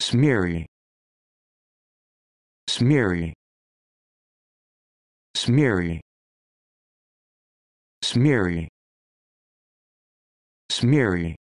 smeary smeary smeary smeary smeary